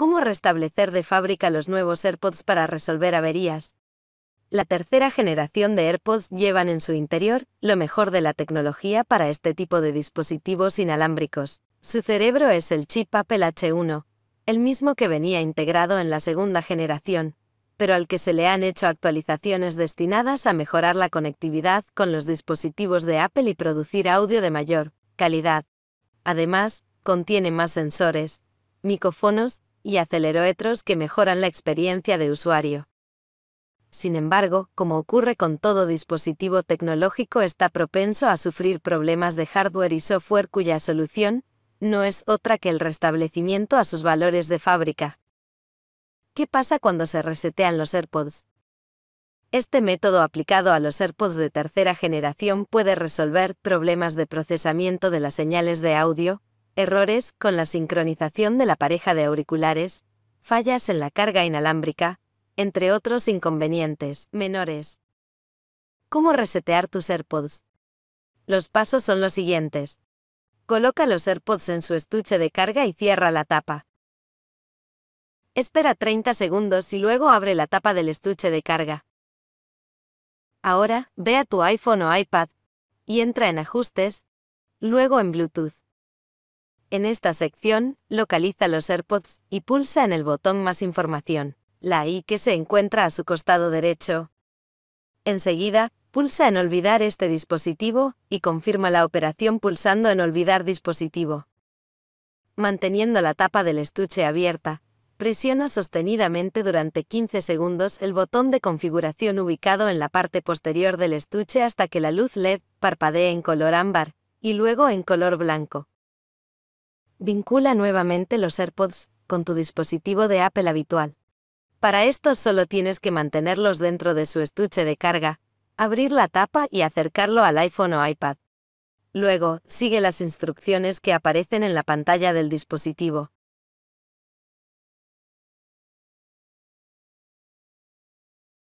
¿Cómo restablecer de fábrica los nuevos AirPods para resolver averías? La tercera generación de AirPods llevan en su interior lo mejor de la tecnología para este tipo de dispositivos inalámbricos. Su cerebro es el chip Apple H1, el mismo que venía integrado en la segunda generación, pero al que se le han hecho actualizaciones destinadas a mejorar la conectividad con los dispositivos de Apple y producir audio de mayor calidad. Además, contiene más sensores, micrófonos, y acelerómetros que mejoran la experiencia de usuario. Sin embargo, como ocurre con todo dispositivo tecnológico, está propenso a sufrir problemas de hardware y software cuya solución no es otra que el restablecimiento a sus valores de fábrica. ¿Qué pasa cuando se resetean los AirPods? Este método aplicado a los AirPods de tercera generación puede resolver problemas de procesamiento de las señales de audio, errores con la sincronización de la pareja de auriculares, fallas en la carga inalámbrica, entre otros inconvenientes menores. ¿Cómo resetear tus AirPods? Los pasos son los siguientes. Coloca los AirPods en su estuche de carga y cierra la tapa. Espera 30 segundos y luego abre la tapa del estuche de carga. Ahora, ve a tu iPhone o iPad y entra en Ajustes, luego en Bluetooth. En esta sección, localiza los AirPods y pulsa en el botón Más información, la I que se encuentra a su costado derecho. Enseguida, pulsa en Olvidar este dispositivo y confirma la operación pulsando en Olvidar dispositivo. Manteniendo la tapa del estuche abierta, presiona sostenidamente durante 15 segundos el botón de configuración ubicado en la parte posterior del estuche hasta que la luz LED parpadee en color ámbar y luego en color blanco. Vincula nuevamente los AirPods con tu dispositivo de Apple habitual. Para esto solo tienes que mantenerlos dentro de su estuche de carga, abrir la tapa y acercarlo al iPhone o iPad. Luego, sigue las instrucciones que aparecen en la pantalla del dispositivo.